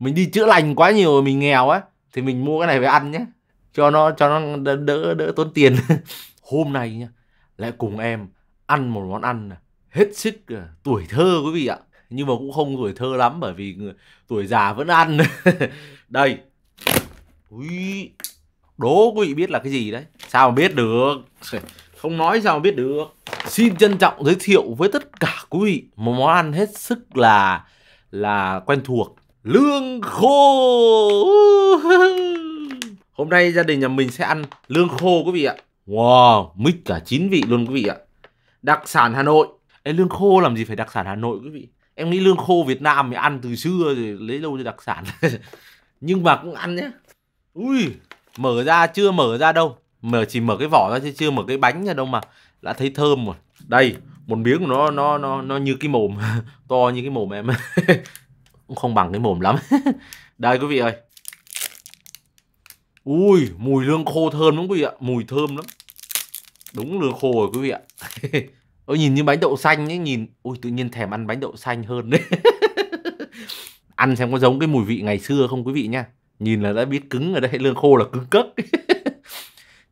mình đi chữa lành quá nhiều rồi mình nghèo á thì mình mua cái này về ăn nhé cho nó cho nó đỡ đỡ, đỡ tốn tiền hôm nay nhá lại cùng em ăn một món ăn hết sức tuổi thơ quý vị ạ nhưng mà cũng không tuổi thơ lắm bởi vì tuổi già vẫn ăn đây Ui, đố quý vị biết là cái gì đấy sao mà biết được không nói sao mà biết được xin trân trọng giới thiệu với tất cả quý vị một món ăn hết sức là là quen thuộc lương khô hôm nay gia đình nhà mình sẽ ăn lương khô quý vị ạ wow mix cả chín vị luôn quý vị ạ đặc sản hà nội Ê, lương khô làm gì phải đặc sản hà nội quý vị em nghĩ lương khô việt nam thì ăn từ xưa rồi lấy đâu ra đặc sản nhưng mà cũng ăn nhé ui mở ra chưa mở ra đâu mở chỉ mở cái vỏ ra chứ chưa mở cái bánh ra đâu mà đã thấy thơm rồi đây một miếng của nó nó nó nó như cái mồm to như cái mồm em cũng không bằng cái mồm lắm đây quý vị ơi ui mùi lương khô thơm lắm quý vị ạ mùi thơm lắm đúng lương khô rồi quý vị ạ ôi nhìn như bánh đậu xanh ấy nhìn ui tự nhiên thèm ăn bánh đậu xanh hơn đấy ăn xem có giống cái mùi vị ngày xưa không quý vị nhá nhìn là đã biết cứng rồi đấy lương khô là cứng cất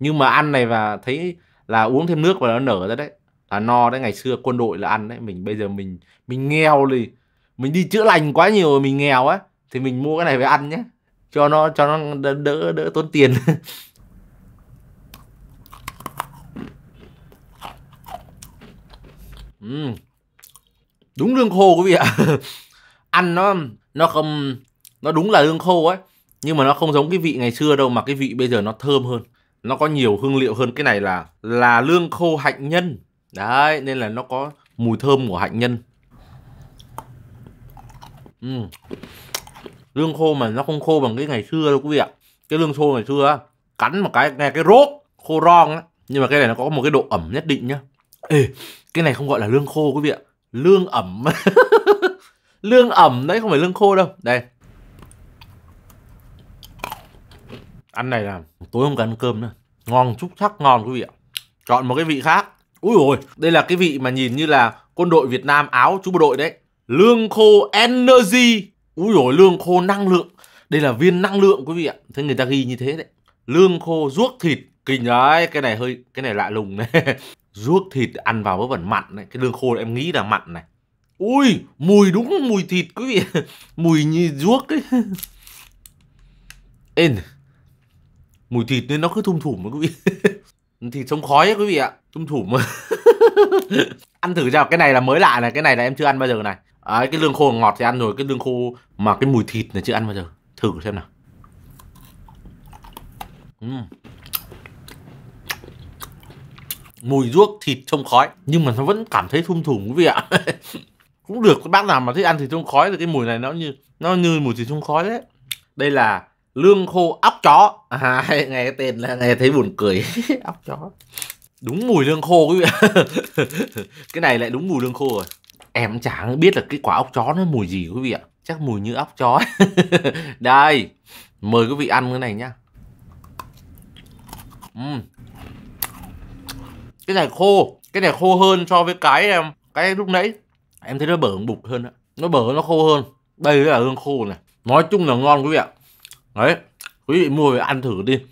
nhưng mà ăn này và thấy là uống thêm nước và nó nở ra đấy là no đấy ngày xưa quân đội là ăn đấy mình bây giờ mình mình nghèo thì mình đi chữa lành quá nhiều rồi mình nghèo á thì mình mua cái này về ăn nhé cho nó cho nó đỡ đỡ, đỡ tốn tiền uhm. đúng lương khô quý vị ạ ăn nó nó không nó đúng là lương khô ấy nhưng mà nó không giống cái vị ngày xưa đâu mà cái vị bây giờ nó thơm hơn nó có nhiều hương liệu hơn cái này là là lương khô hạnh nhân đấy nên là nó có mùi thơm của hạnh nhân Ừ. lương khô mà nó không khô bằng cái ngày xưa đâu quý vị ạ cái lương khô ngày xưa cắn một cái nghe cái rốt khô rong á nhưng mà cái này nó có một cái độ ẩm nhất định nhá ê cái này không gọi là lương khô quý vị ạ lương ẩm lương ẩm đấy không phải lương khô đâu đây ăn này là tối không cần ăn cơm nữa ngon xúc sắc ngon quý vị ạ chọn một cái vị khác ui rồi đây là cái vị mà nhìn như là quân đội việt nam áo chú bộ đội đấy lương khô energy úi rồi lương khô năng lượng đây là viên năng lượng quý vị ạ thế người ta ghi như thế đấy lương khô ruốc thịt kinh đấy cái này hơi cái này lạ lùng này ruốc thịt ăn vào vớ vẩn mặn này cái lương khô này, em nghĩ là mặn này ui mùi đúng mùi thịt quý vị mùi như ruốc ấy ên mùi thịt nên nó cứ thum thủm mà quý vị thịt sống khói ấy quý vị ạ thum thủm ăn thử ra cái này là mới lạ này cái này là em chưa ăn bao giờ này Đấy, cái lương khô ngọt thì ăn rồi, cái lương khô mà cái mùi thịt này chưa ăn bao giờ. Thử xem nào. Uhm. Mùi ruốc thịt trong khói Nhưng mà nó vẫn cảm thấy thum thủm quý vị ạ Cũng được, các bác nào mà thích ăn thịt trong khói thì cái mùi này nó như nó như mùi thịt trong khói đấy Đây là lương khô óc chó à, Nghe cái tên là nghe thấy buồn cười Óc chó Đúng mùi lương khô quý vị Cái này lại đúng mùi lương khô rồi em chả biết là cái quả ốc chó nó mùi gì quý vị ạ chắc mùi như ốc chó đây mời quý vị ăn cái này nhá uhm. cái này khô cái này khô hơn so với cái em cái lúc nãy em thấy nó bở bục hơn đó. nó bở nó khô hơn đây là hương khô này nói chung là ngon quý vị ạ đấy quý vị mua về ăn thử đi